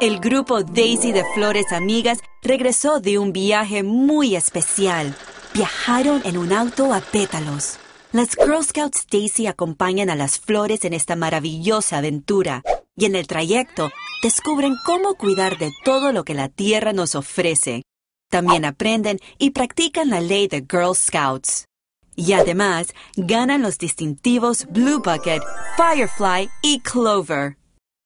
El grupo Daisy de Flores Amigas regresó de un viaje muy especial. Viajaron en un auto a pétalos. Las Girl Scouts Daisy acompañan a las flores en esta maravillosa aventura y en el trayecto descubren cómo cuidar de todo lo que la tierra nos ofrece. También aprenden y practican la ley de Girl Scouts. Y además ganan los distintivos Blue Bucket, Firefly y Clover.